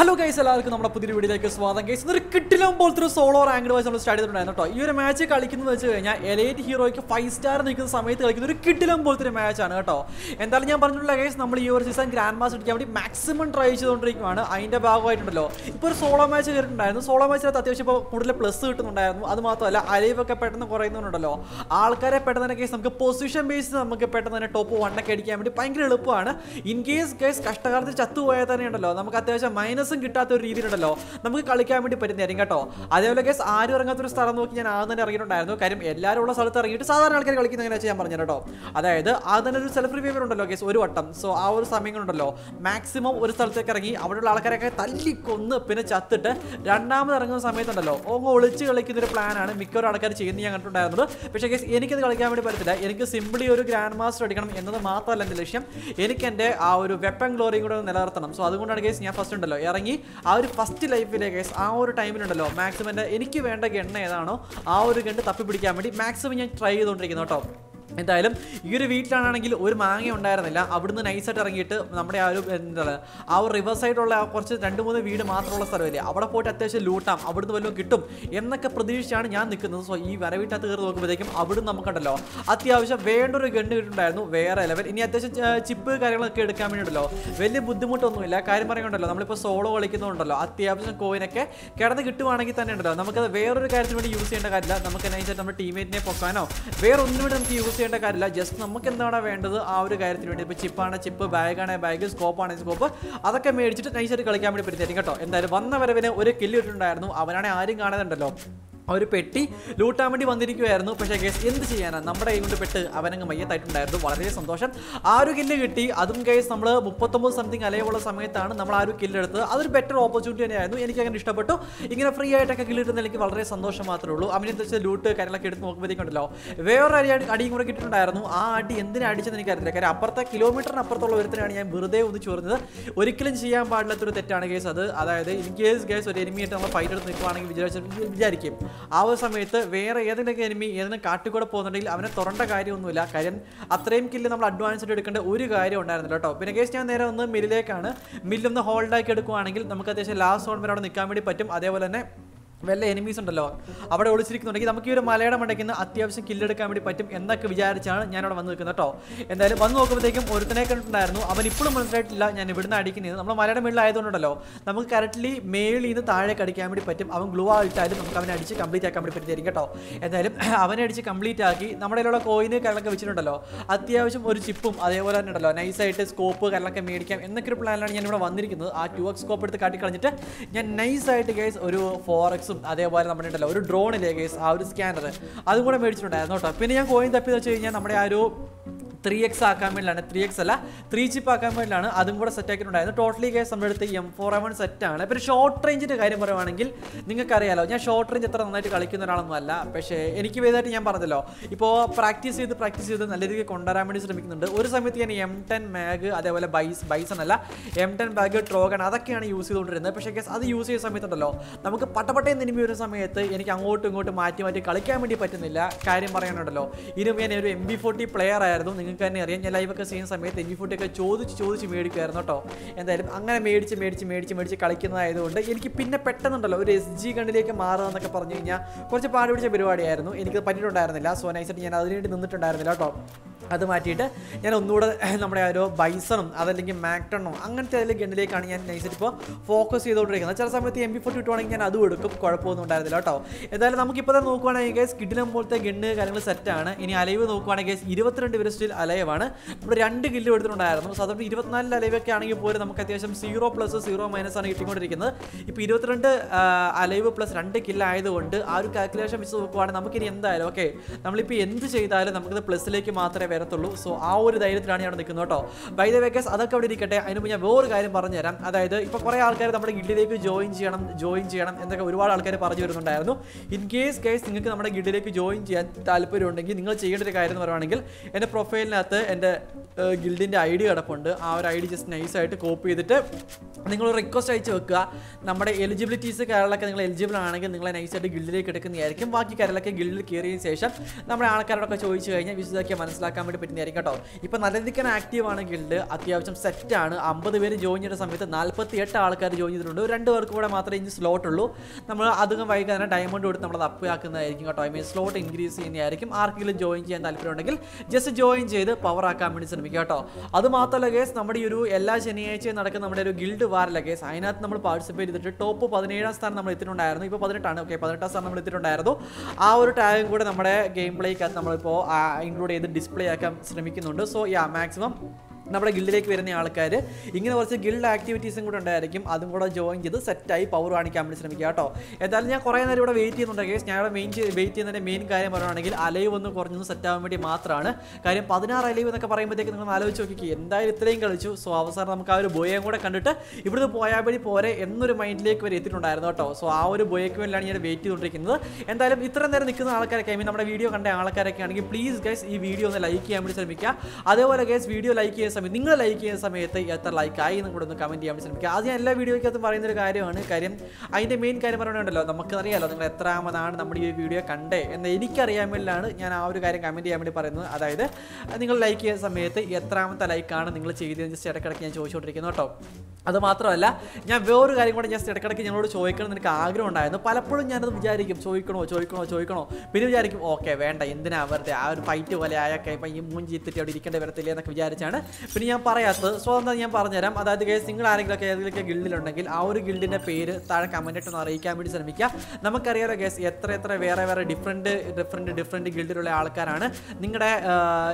hello guys എല്ലാവർക്കും നമ്മുടെ പുതിയ വീഡിയോയിലേക്ക് സ്വാഗതം ഗൈസ് ഒരു കിട്ടിലും പോലത്തെ ഒരു സോളോ റാങ്ക് വൈസ് നമ്മൾ സ്റ്റാർട്ട് ചെയ്തിട്ടുണ്ടായിരുന്നു കേട്ടോ ഈ ഒരു മാച്ച് കളിക്കുന്നത് വെച്ച് കഴിഞ്ഞാൽ എലൈറ്റ് ഹീറോയ്ക്ക് ഫൈവ് സ്റ്റാർ നിൽക്കുന്ന സമയത്ത് കളിക്കുന്ന ഒരു കിട്ടിലും പോലത്തെ ഒരു മാച്ചാണ് കേട്ടോ എന്തായാലും ഞാൻ പറഞ്ഞിട്ടുള്ള ഗൈസ് നമ്മൾ ഈ ഒരു സീസൺ ഗ്രാൻഡ് മാസ് അടിക്കാൻ വേണ്ടി മാക്സിമം ട്രൈ ചെയ്തുകൊണ്ടിരിക്കുകയാണ് അതിൻ്റെ ഭാഗമായിട്ടുണ്ടല്ലോ ഇപ്പോൾ ഒരു സോളോ മാച്ച് കയറിയിട്ടുണ്ടായിരുന്നു സോളോ മാച്ചിനകത്ത് അത്യാവശ്യം ഇപ്പോൾ കൂടുതൽ പ്ലസ് കിട്ടുന്നുണ്ടായിരുന്നു അത് മാത്രമല്ല അലൈവൊക്കെ പെട്ടെന്ന് കുറയുന്നുണ്ടല്ലോ ആൾക്കാരെ പെട്ടെന്ന് തന്നെ കേസ് നമുക്ക് പൊസിഷൻ ബേസ് നമുക്ക് പെട്ടെന്ന് തന്നെ ടോപ്പ് വണ്ണൊക്കെ അടിക്കാൻ വേണ്ടി ഭയങ്കര എളുപ്പമാണ് ഇൻ കേസ് കേസ് കഷ്ടകാലത്ത് ചത്തുപോയാൽ തന്നെ ഉണ്ടല്ലോ നമുക്ക് അത്യാവശ്യം മൈനസ് സ്ട്രെസ്സും കിട്ടാത്ത ഒരു രീതിയിലുണ്ടല്ലോ നമുക്ക് കളിക്കാൻ വേണ്ടി പറ്റുന്നതായിരിക്കും കേട്ടോ അതേപോലെ ഗസ് ആരും ഇറങ്ങാത്ത ഒരു സ്ഥലം നോക്കി ഞാൻ ആദ്യം തന്നെ ഇറങ്ങിയിട്ടുണ്ടായിരുന്നു കാര്യം എല്ലാവരും ഉള്ള സ്ഥലത്ത് ഇറങ്ങിയിട്ട് സാധാരണ ആൾക്കാർ കളിക്കുന്ന എങ്ങനെ ഞാൻ പറഞ്ഞു കേട്ടോ അതായത് ആദ്യം തന്നെ ഒരു സെൽഫ് റിവ്യൂവർ ഉണ്ടല്ലോ ഗസ് ഒരു വട്ടം സോ ആ ഒരു സമയങ്ങളുണ്ടല്ലോ മാക്സിമം ഒരു സ്ഥലത്തേക്ക് ഇറങ്ങി അവിടെയുള്ള ആൾക്കാരൊക്കെ തല്ലിക്കൊന്ന് പിന്നെ ചത്തിട്ട് രണ്ടാമത് ഇറങ്ങുന്ന സമയത്തുണ്ടല്ലോ ഓങ്ങ് ഒളിച്ച് കളിക്കുന്ന ഒരു പ്ലാനാണ് മിക്കവരും ആൾക്കാർ ചെയ്യുന്നത് ഞാൻ കണ്ടിട്ടുണ്ടായിരുന്നത് പക്ഷേ ഗസ് എനിക്കത് കളിക്കാൻ വേണ്ടി പറ്റത്തില്ല എനിക്ക് സിംപിളി ഒരു ഗ്രാൻഡ് മാസ്റ്റർ അടിക്കണം എന്നത് മാത്രമല്ല എൻ്റെ ലക്ഷ്യം എനിക്ക് എൻ്റെ ആ ഒരു വെപ്പൻ ഗ്ലോറിയും കൂടെ നിലനിർത്തണം സോ അതുകൊണ്ടാണ് കേസ് ഞാൻ ഫസ്റ്റ് ഉണ്ടല്ലോ തുടങ്ങി ആ ഒരു ഫസ്റ്റ് ലൈഫിലെ കേസ് ആ ഒരു ടൈമിലുണ്ടല്ലോ മാക്സിമം എൻ്റെ എനിക്ക് വേണ്ട ഗണ്ണ ഏതാണോ ആ ഒരു ഗണ്ട് തപ്പി പിടിക്കാൻ വേണ്ടി മാക്സിമം ഞാൻ ട്രൈ ചെയ്തുകൊണ്ടിരിക്കുന്നു കേട്ടോ എന്തായാലും ഈ ഒരു വീട്ടിലാണെങ്കിൽ ഒരു മാങ്ങ ഉണ്ടായിരുന്നില്ല അവിടുന്ന് നൈസായിട്ട് ഇറങ്ങിയിട്ട് നമ്മുടെ ആ ഒരു എന്താ ആ ഒരു റിവേഴ്സ് ആയിട്ടുള്ള ആ കുറച്ച് രണ്ട് മൂന്ന് വീട് മാത്രമുള്ള സ്ഥലമില്ലേ അവിടെ പോയിട്ട് അത്യാവശ്യം ലൂട്ടാം അവിടുന്ന് വല്ലതും കിട്ടും എന്നൊക്കെ പ്രതീക്ഷിച്ചാണ് ഞാൻ നിൽക്കുന്നത് സോ ഈ വരവിട്ടകത്ത് കയറി നോക്കുമ്പോഴത്തേക്കും അവിടുന്ന് നമുക്കുണ്ടല്ലോ അത്യാവശ്യം വേണ്ട ഒരു ഗണ്ണ് കിട്ടുണ്ടായിരുന്നു വേറെ ലെവൽ ഇനി അത്യാവശ്യം ചിപ്പ് കാര്യങ്ങളൊക്കെ എടുക്കാൻ വേണ്ടിയുണ്ടല്ലോ വലിയ ബുദ്ധിമുട്ടൊന്നുമില്ല കാര്യം പറയുന്നുണ്ടല്ലോ നമ്മളിപ്പോൾ സോളോ കളിക്കുന്നുണ്ടല്ലോ അത്യാവശ്യം കോയിനൊക്കെ കിടന്ന് കിട്ടുവാണെങ്കിൽ തന്നെ ഉണ്ടല്ലോ നമുക്കത് വേറൊരു കാര്യത്തിന് വേണ്ടി യൂസ് ചെയ്യേണ്ട കാര്യമില്ല നമുക്ക് നൈസായിട്ട് നമ്മുടെ ടീമേറ്റിനെ പൊക്കാനോ വേറെ ഒന്നും വേണ്ടി നമുക്ക് യൂസ് ചെയ്യേണ്ട കാര്യമില്ല ജസ്റ്റ് നമുക്ക് എന്താണ് വേണ്ടത് ആ ഒരു കാര്യത്തിന് വേണ്ടി ഇപ്പോൾ ചിപ്പാണ് ചിപ്പ് ബാഗാണ് ബാഗ് സ്കോപ്പാണ് സ്കോപ്പ് അതൊക്കെ മേടിച്ചിട്ട് നൈസായിട്ട് കളിക്കാൻ വേണ്ടി പറ്റുന്നതായിരിക്കും കേട്ടോ എന്തായാലും വന്ന വരവിന് ഒരു കില്ല് ഇട്ടിട്ടുണ്ടായിരുന്നു അവനാണെങ്കിൽ ആരും കാണാതുണ്ടല്ലോ ആ ഒരു പെട്ടി ലൂട്ടാൻ വേണ്ടി വന്നിരിക്കുമായിരുന്നു പക്ഷേ കേസ് എന്ത് ചെയ്യാനാണ് നമ്മുടെ കൈ കൊണ്ട് പെട്ട് അവനങ്ങ് മയ്യത്തായിട്ടുണ്ടായിരുന്നു വളരെ സന്തോഷം ആ ഒരു കില്ല് കിട്ടി അതും കേസ് നമ്മൾ മുപ്പത്തൊമ്പത് സംതിങ് അലയവുള്ള സമയത്താണ് നമ്മൾ ആ ഒരു കില്ലെടുത്ത് അതൊരു ബെറ്റർ ഓപ്പർച്യൂണിറ്റി തന്നെയായിരുന്നു എനിക്ക് അങ്ങനെ ഇഷ്ടപ്പെട്ടു ഇങ്ങനെ ഫ്രീ ആയിട്ടൊക്കെ കില്ല് കിട്ടുന്ന എനിക്ക് വളരെ സന്തോഷം മാത്രമേ ഉള്ളൂ അവനെ എന്താ വെച്ചാൽ ലൂട്ട് കാര്യങ്ങളൊക്കെ എടുത്ത് നോക്കുമ്പോഴത്തേക്കുണ്ടല്ലോ വേറൊരു അടി അടിയും കൂടെ കിട്ടിയിട്ടുണ്ടായിരുന്നു ആ അടി എന്തിനാ അടിച്ചെന്ന് എനിക്കറിയില്ല കാര്യം അപ്പുറത്തെ കിലോമീറ്ററിന് അപ്പുറത്തുള്ള ഒരുത്തിനാണ് ഞാൻ വെറുതെ ഒന്ന് ചോർന്നത് ഒരിക്കലും ചെയ്യാൻ പാടില്ലാത്തൊരു തെറ്റാണ് കേസ് അത് അതായത് ഇൻ കേസ് കേസ് ഒരു എനിമിയായിട്ട് നമ്മൾ ഫൈറ്റ് എടുത്ത് നിൽക്കുവാണെങ്കിൽ വിചാരിച്ചു വിചാരിക്കും ആ ഒരു സമയത്ത് വേറെ ഏതെങ്കിലും എനിമി ഏതെങ്കിലും കാട്ടിക്കൂടെ പോകുന്നുണ്ടെങ്കിൽ അവനെ തുറണ്ട കാര്യമൊന്നുമില്ല കാര്യം അത്രയും കില്ല് നമ്മൾ അഡ്വാൻസ്ഡ് എടുക്കേണ്ട ഒരു കാര്യം ഉണ്ടായിരുന്നില്ല കേട്ടോ പിന്നെ കേസ് ഞാൻ നേരെ ഒന്ന് മില്ലിലേക്കാണ് മില്ലൊന്ന് ഹോൾഡാക്കി എടുക്കുകയാണെങ്കിൽ നമുക്ക് അത്യാവശ്യം ലാസ്റ്റ് ഓൺ വരെ അവിടെ നിൽക്കാൻ വേണ്ടി പറ്റും അതേപോലെ തന്നെ വല്ല എനിമീസ് ഉണ്ടല്ലോ അവിടെ ഒളിച്ചിരിക്കുന്നുണ്ടെങ്കിൽ നമുക്ക് ഈ ഒരു മലയുടെ മണ്ടയ്ക്കുന്ന അത്യാവശ്യം കില്ലെടുക്കാൻ വേണ്ടി പറ്റും എന്നൊക്കെ വിചാരിച്ചാണ് ഞാൻ വന്ന് നിൽക്കുന്നത് കേട്ടോ എന്തായാലും വന്ന് നോക്കുമ്പോഴത്തേക്കും ഒരുത്തനെ കണ്ടിട്ടുണ്ടായിരുന്നു അവൻ ഇപ്പോഴും മനസ്സിലായിട്ടില്ല ഞാൻ ഇവിടുന്ന് അടിക്കുന്നത് നമ്മൾ മലയുടെ മുകളിലായതുകൊണ്ടല്ലോ നമുക്ക് കറക്റ്റ്ലി മേളിൽ നിന്ന് താഴേക്ക് അടിക്കാൻ വേണ്ടി പറ്റും അവൻ ഗ്ലൂ ആയിട്ടായാലും നമുക്ക് അവനെ അടിച്ച് കംപ്ലീറ്റ് ആക്കാൻ വേണ്ടി പറ്റിയിരിക്കും കേട്ടോ എന്തായാലും അവനെ അടിച്ച് കംപ്ലീറ്റ് ആക്കി നമ്മുടെ ഇതിലുള്ള കോയിന് കല്ലൊക്കെ വെച്ചിട്ടുണ്ടല്ലോ അത്യാവശ്യം ഒരു ചിപ്പും അതേപോലെ തന്നെ ഉണ്ടല്ലോ നൈസായിട്ട് സ്കോപ്പ് കല്ലൊക്കെ മേടിക്കാം എന്നൊക്കെ ഒരു പ്ലാനാണ് ഞാൻ ഇവിടെ വന്നിരിക്കുന്നത് ആ ടു എക്സ് സ്കോപ്പ് എടുത്ത് കാട്ടിക്കളഞ്ഞിട്ട് ഞാൻ നൈസായിട്ട് ഗൈസ് ഒരു ഫോർ എക്സ് ലെൻസും അതേപോലെ നമ്മുടെ ഉണ്ടല്ലോ ഒരു ഡ്രോണിലേ കേസ് ആ ഒരു സ്കാനർ അതും കൂടെ മേടിച്ചിട്ടുണ്ടായിരുന്നു കേട്ടോ പിന്നെ ഞാൻ കോയിൻ തപ്പിയെന്ന് വെച്ച് കഴിഞ്ഞാൽ നമ്മുടെ ആ ഒരു ത്രീ എക്സ് ആക്കാൻ വേണ്ടിയാണ് ത്രീ എക്സ് അല്ല ത്രീ ചിപ്പ് ആക്കാൻ വേണ്ടിയാണ് അതും കൂടെ സെറ്റ് ആക്കിയിട്ടുണ്ടായിരുന്നു ടോട്ടലി കേസ് നമ്മുടെ അടുത്ത് എം ഫോർ എവൺ സെറ്റാണ് ഇപ്പോൾ ഷോർട്ട് റേഞ്ചിൻ്റെ കാര്യം നിങ്ങൾക്ക് അറിയാലോ ഞാൻ ഷോർട്ട് റേഞ്ച് എത്ര നന്നായിട്ട് കളിക്കുന്ന ഒരാളൊന്നും അല്ല പക്ഷേ എനിക്ക് വേദമായിട്ട് ഞാൻ പറഞ്ഞല്ലോ ഇപ്പോൾ പ്രാക്ടീസ് ചെയ്ത് പ്രാക്ടീസ് ചെയ്ത് നല്ല രീതിക്ക് കൊണ്ടുവരാൻ വേണ്ടി ശ്രമിക്കുന്നുണ്ട് ഒരു സമയത്ത് ഞാൻ എം ടെൻ മാഗ് അതേപോലെ ബൈസ് ബൈസൺ അല്ല എം ടെൻ ബാഗ് ട്രോഗൺ അതൊക്കെയാണ് യൂസ് ചെയ്തുകൊണ്ടിരുന്നത് പക്ഷേ കേസ് അത് യൂസ് ചെയ്യുന്ന സമയത്തുണ്ടല്ലോ നമുക്ക് പട്ടപ്പട്ടയം നിനിമി വരുന്ന സമയത്ത് എനിക്ക് അങ്ങോട്ടും ഇങ്ങോട്ടും മാറ്റി മാറ്റി കളിക്കാൻ വേണ്ടി പറ്റുന്നില്ല കാര്യം പറയാനുണ്ടല്ലോ ഇനി ഞാൻ ഒരു എം ബി ഫോർട്ടി പ്ലെയർ ആയിരുന്നു നിങ്ങൾക്ക് തന്നെ അറിയാം ഞാൻ ലൈവൊക്കെ ചെയ്യുന്ന സമയത്ത് എൻജി ഫുഡൊക്കെ ചോദിച്ച് ചോദിച്ച് മേടിക്കുമായിരുന്നു കേട്ടോ എന്തായാലും അങ്ങനെ മേടിച്ച് മേടിച്ച് മേടിച്ച് മേടിച്ച് കളിക്കുന്നതായതുകൊണ്ട് എനിക്ക് പിന്നെ പെട്ടെന്നുണ്ടല്ലോ ഒരു എസ് ജി ഗണ്ണിലേക്ക് മാറുക എന്നൊക്കെ പറഞ്ഞു കഴിഞ്ഞാൽ കുറച്ച് പാട് പിടിച്ച പരിപാടിയായിരുന്നു എനിക്ക് പറ്റിയിട്ടുണ്ടായിരുന്നില്ല സോ നൈസായിട്ട് ഞാൻ അതിനുവേണ്ടി നിന്നിട്ടുണ്ടായിരുന്നില്ല കേട്ടോ അത് മാറ്റിയിട്ട് ഞാൻ ഒന്നുകൂടെ നമ്മുടെ ഓരോ ബൈസണും അതല്ലെങ്കിൽ മാക്ടണോ അങ്ങനത്തെ അതിൽ ഗണ്ണിലേക്കാണ് ഞാൻ നൈസായിട്ട് ഇപ്പോൾ ഫോക്കസ് ചെയ്തുകൊണ്ടിരിക്കുന്നത് ചില സമയത്ത് എം ബി ഫോർ കിട്ടുവാണെങ്കിൽ ഞാൻ അതും എടുക്കും കുഴപ്പമൊന്നും ഉണ്ടായിരുന്നില്ല കേട്ടോ എന്തായാലും നമുക്കിപ്പോൾ തന്നെ നോക്കുവാണെങ്കിൽ ഗേസ് കിഡിലും പോലത്തെ ഗണ്ണ് കാര്യങ്ങൾ സെറ്റാണ് ഇനി അലൈവ് നോക്കുവാണെങ്കിൽ ഇരുപത്തിരണ്ട് വരെ സ്റ്റിൽ അലയവാണ് നമ്മൾ രണ്ട് കില്ലും എടുത്തിട്ടുണ്ടായിരുന്നു സാധാരണ ഇരുപത്തിനാലിൽ അലയവൊക്കെ ആണെങ്കിൽ പോലും നമുക്ക് അത്യാവശ്യം സീറോ പ്ലസ് സീറോ മൈനസ് ആണ് കിട്ടിക്കൊണ്ടിരിക്കുന്നത് ഇപ്പോൾ ഇരുപത്തിരണ്ട് അലൈവ് പ്ലസ് രണ്ട് ആയതുകൊണ്ട് ആ ഒരു കാൽക്കുലേഷൻ വെച്ച് നോക്കുവാണെങ്കിൽ നമുക്കിനി എന്തായാലും ഓക്കെ നമ്മളിപ്പോൾ എന്ത് ചെയ്താലും നമുക്കിത് പ്ലസിലേക്ക് മാത്രമേ വരത്തുള്ളൂ സോ ആ ഒരു ധൈര്യത്തിലാണ് ഞാൻ നിൽക്കുന്നത് കേട്ടോ ബൈ ദ വേക്കേസ് അതൊക്കെ അവിടെ ഇരിക്കട്ടെ അതിന് ഞാൻ വേറൊരു കാര്യം പറഞ്ഞുതരാം അതായത് ഇപ്പോൾ കുറേ ആൾക്കാർ നമ്മുടെ ഗിഡിലേക്ക് ജോയിൻ ചെയ്യണം ജോയിൻ ചെയ്യണം എന്നൊക്കെ ഒരുപാട് ആൾക്കാർ പറഞ്ഞു വരുന്നുണ്ടായിരുന്നു ഇൻ കേസ് കേസ് നിങ്ങൾക്ക് നമ്മുടെ ഗിഡിലേക്ക് ജോയിൻ ചെയ്യാൻ ഉണ്ടെങ്കിൽ നിങ്ങൾ ചെയ്യേണ്ട ഒരു കാര്യം എന്ന് പറയുകയാണെങ്കിൽ എൻ്റെ പ്രൊഫൈൽ ഇല്ലാത്ത എൻ്റെ ഗിൽഡിൻ്റെ ഐ ഡി കിടപ്പുണ്ട് ആ ഒരു ഐ ഡി ജസ്റ്റ് നൈസായിട്ട് കോപ്പി ചെയ്തിട്ട് നിങ്ങൾ റിക്വസ്റ്റ് അയച്ച് വെക്കുക നമ്മുടെ എലിജിബിലിറ്റീസ് കാര്യങ്ങളൊക്കെ നിങ്ങൾ എലിജിബിൾ ആണെങ്കിൽ നിങ്ങളെ നൈസായിട്ട് ഗിൽഡിലേക്ക് എടുക്കുന്നതായിരിക്കും ബാക്കി കാര്യങ്ങളൊക്കെ ഗിൽഡിൽ കയറിയതിന് ശേഷം നമ്മുടെ ആൾക്കാരോടൊക്കെ ചോദിച്ചു കഴിഞ്ഞാൽ വിശദമാക്കിയ മനസ്സിലാക്കാൻ വേണ്ടി പറ്റുന്നതായിരിക്കും കേട്ടോ ഇപ്പോൾ നല്ല രീതിക്ക് ആക്റ്റീവാണ് ഗിൽഡ് അത്യാവശ്യം സെറ്റാണ് അമ്പത് പേര് ജോയിൻ ചെയ്ത സമയത്ത് നാൽപ്പത്തി എട്ട് ആൾക്കാർ ജോയിൻ ചെയ്തിട്ടുണ്ട് രണ്ട് പേർക്ക് കൂടെ മാത്രമേ ഇനി സ്ലോട്ട് ഉള്ളൂ നമ്മൾ അധികം വൈകാതെ തന്നെ ഡയമണ്ട് കൊടുത്ത് നമ്മൾ അപ്പ് ആക്കുന്നതായിരിക്കും കേട്ടോ ഐ മീൻ സ്ലോട്ട് ഇൻക്രീസ് ചെയ്യുന്നതായിരിക്കും ആർക്കെങ്കിലും ജോയിൻ ചെയ്യാൻ ഉണ്ടെങ്കിൽ ജസ്റ്റ് ജോയിൻ ചെയ്ത് പവർ ആക്കാൻ വേണ്ടി ശ്രമിക്കുക കേട്ടോ മാത്രമല്ല കേസ് നമ്മുടെ ഈ ഒരു എല്ലാ ശനിയാഴ്ചയും നടക്കുന്ന നമ്മുടെ ഒരു ഗിൽഡ് വാറിലെ കേസ് അതിനകത്ത് നമ്മൾ പാർട്ടിസിപ്പേറ്റ് ചെയ്തിട്ട് ടോപ്പ് പതിനേഴാം സ്ഥാനം നമ്മൾ എത്തിയിട്ടുണ്ടായിരുന്നു ഇപ്പോൾ പതിനെട്ടാണ് ഓക്കെ പതിനെട്ടാം സ്ഥാനം നമ്മൾ എത്തിയിട്ടുണ്ടായിരുന്നു ആ ഒരു ടാഗും കൂടെ നമ്മുടെ ഗെയിം പ്ലേക്കകത്ത് നമ്മളിപ്പോൾ ഇൻക്ലൂഡ് ചെയ്ത് ഡിസ്പ്ലേ ആക്കാൻ ശ്രമിക്കുന്നുണ്ട് സോ യാ മാക്സിമം നമ്മുടെ ഗിൽഡിലേക്ക് വരുന്ന ആൾക്കാർ ഇങ്ങനെ കുറച്ച് ഗിൽഡ് ആക്ടിവിറ്റീസും കൂടെ ഉണ്ടായിരിക്കും അതും കൂടെ ജോയിൻ ചെയ്ത് സെറ്റായി പവർ കാണിക്കാൻ വേണ്ടി ശ്രമിക്കുക കേട്ടോ എന്തായാലും ഞാൻ കുറേ നേരം ഇവിടെ വെയിറ്റ് ചെയ്യുന്നുണ്ടെങ്കിൽ ഇവിടെ മെയിൻ വെയിറ്റ് ചെയ്യുന്നതിൻ്റെ മെയിൻ കാര്യം പറയുകയാണെങ്കിൽ അലൈവ് ഒന്ന് കുറഞ്ഞൊന്ന് സെറ്റാവാൻ വേണ്ടി മാത്രമാണ് കാര്യം പതിനാറ് അലൈവ് എന്നൊക്കെ പറയുമ്പോഴത്തേക്ക് നിങ്ങൾ ആലോചിച്ച് നോക്കിക്കുക എന്തായാലും ഇത്രയും കളിച്ചു സോ അവസാനം നമുക്ക് ആ ഒരു ബോയം കൂടെ കണ്ടിട്ട് ഇവിടുന്ന് പോയാൽ വേണ്ടി പോരെ എന്നൊരു മൈൻഡിലേക്ക് വരെ എത്തിയിട്ടുണ്ടായിരുന്നു കേട്ടോ സോ ആ ഒരു ബോയയ്ക്ക് വേണ്ടിയാണ് ഞാൻ വെയിറ്റ് ചെയ്തുകൊണ്ടിരിക്കുന്നത് എന്തായാലും ഇത്ര നേരം നിൽക്കുന്ന ആൾക്കാരൊക്കെ ഐ മീൻ നമ്മുടെ വീഡിയോ കണ്ട ആൾക്കാരൊക്കെ ആണെങ്കിൽ പ്ലീസ് ഗൈസ് ഈ വീഡിയോ ഒന്ന് ലൈക്ക് ചെയ്യാൻ വേണ്ടി ശ്രമിക്കുക അതേപോലെ ഗൈസ് വീഡിയോ ലൈക്ക് ചെയ്യുന്ന സമയത്ത് നിങ്ങൾ ലൈക്ക് ചെയ്യുന്ന സമയത്ത് എത്ര ലൈക്കായി എന്ന് കൂടെ ഒന്ന് കമൻറ്റ് ചെയ്യാൻ ശ്രമിക്കുക അത് ഞാൻ എല്ലാ പറയുന്ന പറയുന്നൊരു കാര്യമാണ് കാര്യം അതിൻ്റെ മെയിൻ കാര്യം പറയുന്നുണ്ടല്ലോ നമുക്കറിയാലോ നിങ്ങൾ എത്രാമതാണ് നമ്മുടെ ഈ വീഡിയോ കണ്ടേ എന്ന് എനിക്കറിയാൻ വേണ്ടിയാണ് ഞാൻ ആ ഒരു കാര്യം കമൻറ്റ് ചെയ്യാൻ വേണ്ടി പറയുന്നത് അതായത് നിങ്ങൾ ലൈക്ക് ചെയ്യുന്ന സമയത്ത് എത്രാമത്തെ ലൈക്കാണ് നിങ്ങൾ ചെയ്തതെന്ന് ജസ്റ്റ് ഇടയ്ക്കിടയ്ക്ക് ഞാൻ ചോദിച്ചുകൊണ്ടിരിക്കുന്നു കേട്ടോ അത് മാത്രമല്ല ഞാൻ വേറൊരു കാര്യം കൂടെ ജസ്റ്റ് ഇടയ്ക്കിടയ്ക്ക് ഞങ്ങളോട് ചോദിക്കണം എനിക്ക് ആഗ്രഹം ഉണ്ടായിരുന്നു പലപ്പോഴും ഞാനത് വിചാരിക്കും ചോദിക്കണോ ചോദിക്കണോ ചോദിക്കണോ പിന്നെ വിചാരിക്കും ഓക്കെ വേണ്ട എന്തിനാ വെറുതെ ആ ഒരു ഫൈറ്റ് പോലെ ആയൊക്കെ ഇപ്പം ഈ മൂഞ്ചിത്തിട്ട് അവിടെ ഇരിക്കേണ്ട വരത്തില്ലേ എന്നൊക്കെ വിചാരിച്ചാണ് പിന്നെ ഞാൻ പറയാത്തത് സോ എന്താ ഞാൻ പറഞ്ഞുതരാം അതായത് കേസ് നിങ്ങൾ ആരെങ്കിലൊക്കെ ഏതെങ്കിലുമൊക്കെ ഗിൽഡിലുണ്ടെങ്കിൽ ആ ഒരു ഗിൽഡിൻ്റെ പേര് താഴെ കമന്റ് ഇട്ടൊന്ന് അറിയിക്കാൻ വേണ്ടി ശ്രമിക്കുക നമുക്കറിയാലോ കേസ് എത്ര എത്ര വേറെ വേറെ ഡിഫറെൻറ്റ് ഡിഫറെൻറ്റ് ഡിഫറെൻറ്റ് ഗിൽഡിലുള്ള ആൾക്കാരാണ് നിങ്ങളുടെ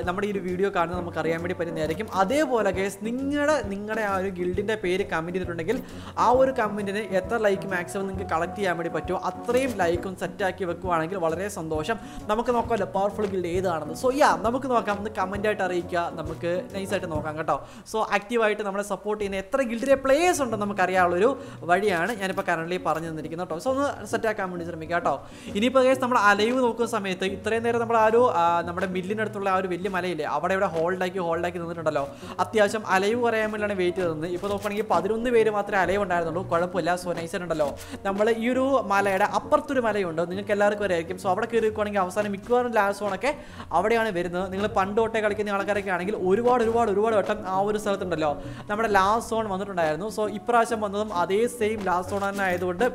നമ്മുടെ ഈ ഒരു വീഡിയോ കാണുന്നത് നമുക്ക് അറിയാൻ വേണ്ടി പറ്റുന്നതായിരിക്കും അതേപോലെ കേസ് നിങ്ങളുടെ നിങ്ങളുടെ ആ ഒരു ഗിൽഡിൻ്റെ പേര് കമൻറ്റ് ചെയ്തിട്ടുണ്ടെങ്കിൽ ആ ഒരു കമൻറ്റിന് എത്ര ലൈക്ക് മാക്സിമം നിങ്ങൾക്ക് കളക്ട് ചെയ്യാൻ വേണ്ടി പറ്റുമോ അത്രയും ലൈക്കും സെറ്റാക്കി വെക്കുവാണെങ്കിൽ വളരെ സന്തോഷം നമുക്ക് നോക്കാമല്ലോ പവർഫുൾ ഗിൽഡ് ഏതാണെന്ന് സോ യാ നമുക്ക് നോക്കാം ഒന്ന് കമൻ്റായിട്ട് അറിയിക്കുക നമുക്ക് നൈസായിട്ട് നോക്കാം നോക്കാം കേട്ടോ സോ ആക്റ്റീവായിട്ട് നമ്മളെ സപ്പോർട്ട് ചെയ്യുന്ന എത്ര ഗിൽഡിലെ പ്ലേയേഴ്സ് ഉണ്ടെന്ന് നമുക്കറിയാനുള്ളൊരു വഴിയാണ് ഞാനിപ്പോൾ കറണ്ട്ലി പറഞ്ഞു തന്നിരിക്കുന്നത് കേട്ടോ സോ ഒന്ന് സെറ്റാക്കാൻ വേണ്ടി ശ്രമിക്കുക കേട്ടോ ഇനിയിപ്പോൾ കേസ് നമ്മൾ അലൈവ് നോക്കുന്ന സമയത്ത് ഇത്രയും നേരം നമ്മൾ ആ ഒരു നമ്മുടെ അടുത്തുള്ള ആ ഒരു വലിയ മലയില്ലേ അവിടെ ഇവിടെ ഹോൾഡാക്കി ഹോൾഡാക്കി നിന്നിട്ടുണ്ടല്ലോ അത്യാവശ്യം അലൈവ് പറയാൻ വേണ്ടിയാണ് വെയിറ്റ് ചെയ്തത് ഇപ്പോൾ നോക്കുകയാണെങ്കിൽ പതിനൊന്ന് പേര് മാത്രമേ അലൈവ് ഉണ്ടായിരുന്നുള്ളൂ കുഴപ്പമില്ല സോ നൈസർ ഉണ്ടല്ലോ നമ്മൾ ഈ ഒരു മലയുടെ അപ്പുറത്തൊരു മലയുണ്ട് നിങ്ങൾക്ക് എല്ലാവർക്കും വരെയായിരിക്കും സോ അവിടെ കയറിക്കുവാണെങ്കിൽ അവസാനം മിക്കവാറും ലാസ്റ്റ് സോണൊക്കെ അവിടെയാണ് വരുന്നത് നിങ്ങൾ പണ്ട് തൊട്ടേ കളിക്കുന്ന ആൾക്കാരൊക്കെ ആണെങ്കിൽ ഒരുപാട് ഒരുപാട് ഒരുപാട് ഒരുപാട് വട്ടം ആ ഒരു സ്ഥലത്തുണ്ടല്ലോ നമ്മുടെ ലാസ്റ്റ് സോൺ വന്നിട്ടുണ്ടായിരുന്നു സോ ഇപ്രാവശ്യം വന്നതും അതേ സെയിം ലാസ്റ്റ് സോൺ തന്നെ ആയതുകൊണ്ട്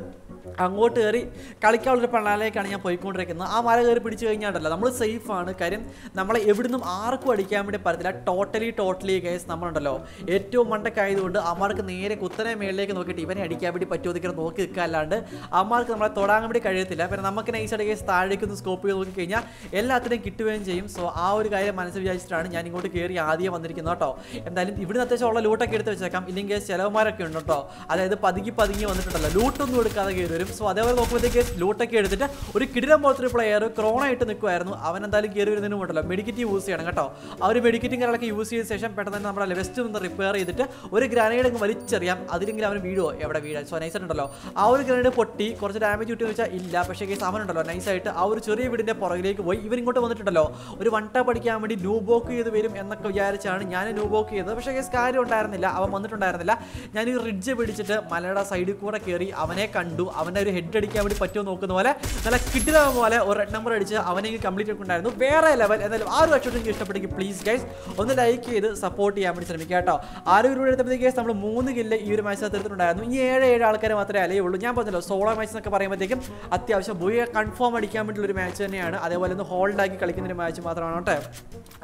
അങ്ങോട്ട് കയറി കളിക്കാനുള്ളൊരു പള്ളാലേക്കാണ് ഞാൻ പോയിക്കൊണ്ടിരിക്കുന്നത് ആ മല കയറി പിടിച്ചു കഴിഞ്ഞാണ്ടല്ലോ നമ്മൾ സേഫാണ് കാര്യം നമ്മളെ എവിടുന്നും ആർക്കും അടിക്കാൻ വേണ്ടി പറ്റത്തില്ല ടോട്ടലി ടോട്ടലി കേസ് നമ്മളുണ്ടല്ലോ ഏറ്റവും മണ്ടക്കായതുകൊണ്ട് അമ്മമാർക്ക് നേരെ കുത്തനെ മേളിലേക്ക് നോക്കിയിട്ട് ഇവനെ അടിക്കാൻ വേണ്ടി പറ്റുമോ ഇങ്ങനെ നോക്കി നിൽക്കാല്ലാണ്ട് അമ്മമാർക്ക് നമ്മളെ തൊടാൻ വേണ്ടി കഴിയത്തില്ല പിന്നെ നമുക്ക് നൈസായിട്ട് കേസ് താഴേക്കൊന്ന് സ്കോപ്പ് ചെയ്ത് നോക്കിക്കഴിഞ്ഞാൽ എല്ലാത്തിനെയും കിട്ടുകയും ചെയ്യും സോ ആ ഒരു കാര്യം മനസ്സിൽ വിചാരിച്ചിട്ടാണ് ഞാൻ ഇങ്ങോട്ട് കയറി ആദ്യം വന്നിരിക്കുന്നത് കേട്ടോ എന്തായാലും ഇവിടുന്ന് അത്യാവശ്യം ഉള്ള ലൂട്ടൊക്കെ എടുത്ത് വെച്ചേക്കാം ഇല്ലെങ്കിൽ ചിലവന്മാരൊക്കെ ഉണ്ട് കേട്ടോ അതായത് പതുങ്ങി പതുങ്ങി വന്നിട്ടുണ്ടല്ലോ ലൂട്ടൊന്നും എടുക്കാതെ കയറി ചെയ്തു വരും സോ അതേപോലെ നോക്കുമ്പോഴത്തേക്ക് ലൂട്ടൊക്കെ എടുത്തിട്ട് ഒരു കിടിലം പോലത്തെ ഒരു പ്ലെയർ ക്രോണായിട്ട് നിൽക്കുമായിരുന്നു അവൻ എന്തായാലും കയറി വരുന്നതിന് മുണ്ടല്ലോ മെഡിക്കറ്റ് യൂസ് ചെയ്യണം കേട്ടോ ആ ഒരു മെഡിക്കറ്റും കാര്യങ്ങളൊക്കെ യൂസ് ചെയ്ത ശേഷം പെട്ടെന്ന് തന്നെ നമ്മുടെ ലെവസ്റ്റ് നിന്ന് റിപ്പയർ ചെയ്തിട്ട് ഒരു ഗ്രാനേഡ് അങ്ങ് വലിച്ചെറിയാം അതിലെങ്കിലും അവന് വീഴോ എവിടെ വീഴാൻ സോ നൈസ് ഉണ്ടല്ലോ ആ ഒരു ഗ്രനേഡ് പൊട്ടി കുറച്ച് ഡാമേജ് കിട്ടിയെന്ന് വെച്ചാൽ ഇല്ല പക്ഷേ കേസ് അവനുണ്ടല്ലോ നൈസായിട്ട് ആ ഒരു ചെറിയ വീടിൻ്റെ പുറകിലേക്ക് പോയി ഇവർ ഇങ്ങോട്ട് വന്നിട്ടുണ്ടല്ലോ ഒരു വൺ ടാപ്പ് അടിക്കാൻ വേണ്ടി ന്യൂബോക്ക് ബോക്ക് ചെയ്ത് വരും എന്നൊക്കെ വിചാരിച്ചാണ് ഞാൻ ന്യൂബോക്ക് ബോക്ക് ചെയ്തത് പക്ഷേ കേസ് കാര്യം ഉണ്ടായിരുന്നില്ല അവൻ വന്നിട്ടുണ്ടായിരുന്നില്ല ഞാൻ ഈ റിഡ്ജ് പിടിച്ചിട്ട് മലയുടെ സൈഡിൽ കൂടെ കയറി അവനെ കണ്ടു അവൻ്റെ ഒരു ഹെഡ് അടിക്കാൻ വേണ്ടി പറ്റുമോ നോക്കുന്ന പോലെ നല്ല കിട്ടില പോലെ ഒരു റെഡ് നമ്പർ അടിച്ച് അവനെ കംപ്ലീറ്റ് ഉണ്ടായിരുന്നു വേറെ ലെവൽ എന്നാലും ആ ഒരു വർഷം എനിക്ക് ഇഷ്ടപ്പെട്ടെങ്കിൽ പ്ലീസ് ഗൈസ് ഒന്ന് ലൈക്ക് ചെയ്ത് സപ്പോർട്ട് ചെയ്യാൻ വേണ്ടി ശ്രമിക്കുക കേട്ടോ ആരും ഇവിടെ എടുത്തപ്പോഴത്തേക്ക് നമ്മൾ മൂന്ന് കില്ല് ഈ ഒരു മാച്ചിനകത്ത് എടുത്തിട്ടുണ്ടായിരുന്നു ഈ ഏഴ് ഏഴ് ആൾക്കാരെ മാത്രമേ അലയുള്ളൂ ഞാൻ പറഞ്ഞല്ലോ സോളോ മാച്ച് എന്നൊക്കെ പറയുമ്പോഴത്തേക്കും അത്യാവശ്യം ബുയെ കൺഫേം അടിക്കാൻ വേണ്ടിയുള്ള ഒരു മാച്ച് തന്നെയാണ് അതേപോലെ ഒന്ന് ഹോൾഡാക്കി കളിക്കുന്ന ഒരു മാച്ച് മാത്രമാണ് കേട്ടോ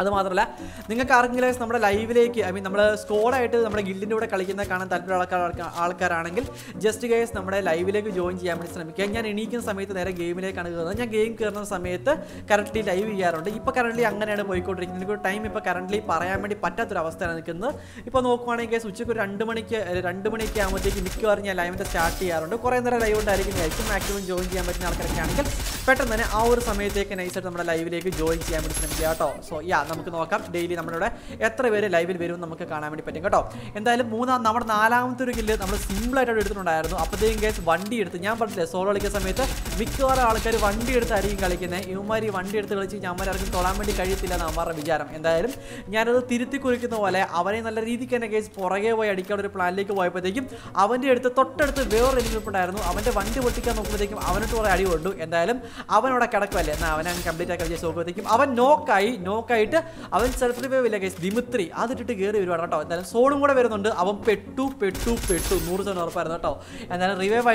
അത് മാത്രമല്ല നിങ്ങൾക്ക് ആർക്കെങ്കിലും നമ്മുടെ ലൈവിലേക്ക് ഐ മീൻ നമ്മൾ സ്കോഡായിട്ട് നമ്മുടെ ഗിൽഡിൻ്റെ കൂടെ കളിക്കുന്ന കാണാൻ താല്പര്യമുള്ള ആൾക്കാരാണെങ്കിൽ ജസ്റ്റ് ഗൈസ് നമ്മുടെ ലൈവിലേക്ക് ജോയിൻ ജോയിൻ ചെയ്യാൻ വേണ്ടി ശ്രമിക്കുക ഞാൻ എണീക്കുന്ന സമയത്ത് നേരെ ഗെയിമിലേക്കാണ് കയറുന്നത് ഞാൻ ഗെയിം കയറുന്ന സമയത്ത് കറക്റ്റ്ലി ലൈവ് ചെയ്യാറുണ്ട് ഇപ്പോൾ കറണ്ട്ലി അങ്ങനെയാണ് പോയിക്കൊണ്ടിരിക്കുന്നത് എനിക്ക് ടൈം ഇപ്പോൾ കറണ്ട്ലി പറയാൻ വേണ്ടി പറ്റാത്തൊരവസ്ഥയാണ് നിൽക്കുന്നത് ഇപ്പോൾ നോക്കുവാണെങ്കിൽ ഉച്ചയ്ക്ക് ഒരു രണ്ട് മണിക്ക് രണ്ട് മണിക്ക് ആകുമ്പോഴത്തേക്ക് മിക്കവാറും ഞാൻ ലൈവിൻ്റെ സ്റ്റാർട്ട് ചെയ്യാറുണ്ട് കുറേ നേരം ലൈവ് ഉണ്ടായിരിക്കും ഉണ്ടായിരിക്കുന്നതായിരിക്കും മാക്സിമം ജോയിൻ ചെയ്യാൻ പറ്റുന്ന ആൾക്കാരൊക്കെ ആണെങ്കിൽ പെട്ടെന്ന് തന്നെ ആ ഒരു സമയത്തേക്ക് നൈസായിട്ട് നമ്മുടെ ലൈവിലേക്ക് ജോയിൻ ചെയ്യാൻ വേണ്ടി ശ്രമിക്കുക കേട്ടോ സോ യാ നമുക്ക് നോക്കാം ഡെയിലി നമ്മളിവിടെ എത്ര പേര് ലൈവിൽ വരും നമുക്ക് കാണാൻ വേണ്ടി പറ്റും കേട്ടോ എന്തായാലും മൂന്നാം നമ്മുടെ നാലാമത്തെ ഒരു കില്ല് നമ്മൾ സിമ്പിളായിട്ട് എടുത്തിട്ടുണ്ടായിരുന്നു അപ്പോഴത്തേക്കും കേസ് വണ്ടി എടുത്ത് സമയത്ത് ഞാൻ പറഞ്ഞില്ലേ സോളോ കളിക്കുന്ന സമയത്ത് മിക്കവാറും ആൾക്കാർ വണ്ടി എടുത്തായിരിക്കും കളിക്കുന്നത് ഇവന്മാരി വണ്ടി എടുത്ത് കളിച്ച് ഞമ്മരാർക്കും തൊടാൻ വേണ്ടി കഴിയത്തില്ല എന്ന് അമ്മാരുടെ വിചാരം എന്തായാലും ഞാനത് തിരുത്തി കുറിക്കുന്ന പോലെ അവനെ നല്ല രീതിക്ക് തന്നെ കേസ് പുറകെ പോയി അടിക്കാൻ ഒരു പ്ലാനിലേക്ക് പോയപ്പോഴത്തേക്കും അവൻ്റെ അടുത്ത് തൊട്ടടുത്ത് വേറെ എനിക്കുണ്ടായിരുന്നു അവൻ്റെ വണ്ടി പൊട്ടിക്കാൻ നോക്കുമ്പോഴത്തേക്കും അവനോട്ട് കുറേ അടി കൊണ്ടു എന്തായാലും അവനവിടെ കിടക്കുമല്ലേ എന്നാൽ അവനെ കംപ്ലീറ്റ് ആക്കി വിചാരിച്ച് നോക്കുമ്പോഴത്തേക്കും അവൻ നോക്കായി നോക്കായിട്ട് അവൻ സെൽഫ് റിവൈവ് ഇല്ല കേസ് ദിമിത്രി അതിട്ടിട്ട് കയറി വരുവാണ് കേട്ടോ എന്തായാലും സോളും കൂടെ വരുന്നുണ്ട് അവൻ പെട്ടു പെട്ടു പെട്ടു നൂറ് ശതമാനം ഉറപ്പായിരുന്നു കേട്ടോ എന്തായാലും റിവൈവ്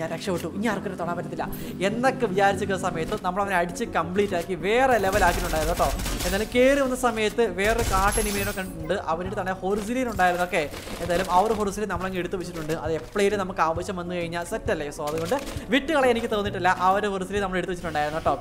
ഞാൻ രക്ഷപ്പെട്ടു ഇനി ആർക്കും തൊടാൻ പറ്റത്തില്ല എന്നൊക്കെ വിചാരിച്ചിരിക്കുന്ന സമയത്ത് നമ്മൾ അവനെ അടിച്ച് കംപ്ലീറ്റ് ആക്കി വേറെ ലെവലാക്കിയിട്ടുണ്ടായിരുന്നു കേട്ടോ എന്നാലും കയറി വന്ന സമയത്ത് വേറൊരു കാട്ടിനിമീനൊക്കെ ഉണ്ട് അവൻ്റെ തന്നെ ഹൊറിസിലിൻ ഉണ്ടായിരുന്നു ഓക്കെ എന്തായാലും ആ ഒരു ഹൊറിസിലിൻ നമ്മളങ്ങ് എടുത്ത് വെച്ചിട്ടുണ്ട് അത് എപ്പോഴേലും നമുക്ക് ആവശ്യം വന്നു കഴിഞ്ഞാൽ സെറ്റ് അല്ലേ സോ അതുകൊണ്ട് വിട്ടുകളെ എനിക്ക് തോന്നിയിട്ടില്ല ആ ഒരു ഹൊറിസിലിൻ നമ്മൾ എടുത്ത് വെച്ചിട്ടുണ്ടായിരുന്നു കേട്ടോ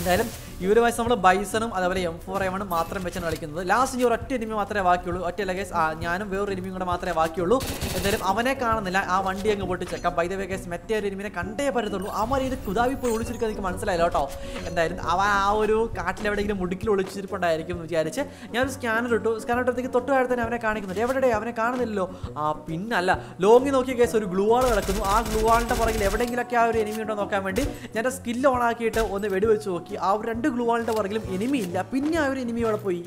എന്തായാലും ഈ വയസ്സ് നമ്മൾ ബൈസണും അതേപോലെ എം ഫോർ എം മാത്രം വെച്ചാണ് കളിക്കുന്നത് ലാസ്റ്റ് ഇനി ഒറ്റ എനിമി മാത്രമേ ബാക്കിയുള്ളൂ ഒറ്റ ലഗേസ് ഞാനും വേറൊരു എനിമിയും കൂടെ മാത്രമേ ബാക്കിയുള്ളൂ എന്തായാലും അവനെ കാണുന്നില്ല ആ വണ്ടി അങ്ങ് പോയിട്ട് ചെക്കാം ബൈ ദ വേ കേസ് മറ്റേ ഒരു എനിമിനെ കണ്ടേ പറ്റത്തുള്ളൂ അവൻ ഇത് കുതാവി പോയി ഒളിച്ചിരിക്കുക എനിക്ക് മനസ്സിലായില്ല കേട്ടോ എന്തായാലും അവൻ ആ ഒരു കാട്ടിലെവിടെയെങ്കിലും മുടുക്കിൽ ഒളിച്ചിരിപ്പുണ്ടായിരിക്കും എന്ന് വിചാരിച്ച് ഞാനൊരു സ്കാനർ ഇട്ടു സ്കാനർ ഇട്ടത്തേക്ക് തൊട്ട് കാലത്ത് തന്നെ അവനെ കാണിക്കുന്നുണ്ട് എവിടെ അവനെ കാണുന്നില്ലല്ലോ ആ പിന്നല്ല ലോങ്ങി നോക്കിയ കേസ് ഒരു ഗ്ലൂ വാൾ കിടക്കുന്നു ആ ഗ്ലൂ ആളിൻ്റെ പുറകിൽ എവിടെയെങ്കിലൊക്കെ ആ ഒരു എനിമി ഉണ്ടോ നോക്കാൻ വേണ്ടി ഞാൻ സ്കില്ല് ഓൺ ആക്കിയിട്ട് ഒന്ന് വെടിവെച്ച് നോക്കി ആ ഒരു രണ്ട് ഗ്ലൂവാളിൻ്റെ പുറകിലും എനിമി ഇല്ല പിന്നെ ആ ഒരു എനിമി അവിടെ പോയി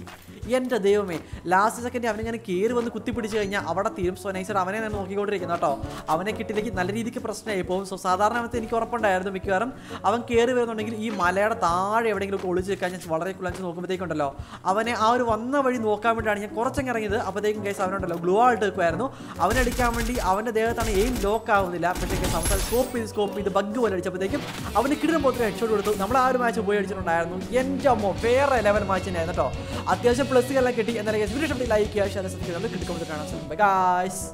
എൻ്റെ ദൈവമേ ലാസ്റ്റ് സെക്കൻഡ് അവനെ ഞാൻ കയറി വന്ന് കുത്തിപ്പിടിച്ച് കഴിഞ്ഞാൽ അവിടെ തീരും സോ നൈസർ അവനെ ഞാൻ നോക്കിക്കൊണ്ടിരിക്കുന്നത് കേട്ടോ അവനെ കിട്ടിയില്ലെങ്കിൽ നല്ല രീതിക്ക് പ്രശ്നമായി പോകും സോ സാധാരണ എനിക്ക് ഉറപ്പുണ്ടായിരുന്നു മിക്കവാറും അവൻ കയറി വരുന്നുണ്ടെങ്കിൽ ഈ മലയുടെ താഴെ എവിടെയെങ്കിലും ഒളിച്ച് വെക്കാൻ ഞാൻ വളരെ കുളിച്ച് നോക്കുമ്പോഴത്തേക്കുണ്ടല്ലോ അവനെ ആ ഒരു വന്ന വഴി നോക്കാൻ വേണ്ടിയാണ് ഞാൻ കുറച്ചങ്ങ് ഇറങ്ങിയത് അപ്പോഴത്തേക്കും കേസ് അവനുണ്ടല്ലോ ഗ്ലൂ ആയിട്ട് വെക്കുമായിരുന്നു അവനടിക്കാൻ വേണ്ടി അവൻ്റെ ദേഹത്താണ് എയിം ലോക്ക് ആവുന്നില്ല പക്ഷേ കേസ് അവസാനം സ്കോപ്പ് ചെയ്ത് സ്കോപ്പ് ചെയ്ത് ബഗ് പോലെ അടിച്ചപ്പോഴത്തേക്കും അവന് കിടന്ന ഹെഡ്ഷോട്ട് കൊടുത്തു നമ്മൾ ആ ഒരു മാച്ച് പോയി അടിച്ചിട്ടുണ്ടായിരുന്നു എൻ്റെ അമ്മോ വേറെ ലെവൽ മാച്ച് തന്നെയായിരുന്നു കേട്ടോ അത്യാവശ്യം പ്ലസ് എല്ലാം കിട്ടി എന്നാലും ലൈക്ക് ചെയ്യുക ഷെയർ സബ്സ്ക്രൈബ് കിട്ടിക്കൊണ്ടിരിക്കണം ബൈ ഗായ്സ്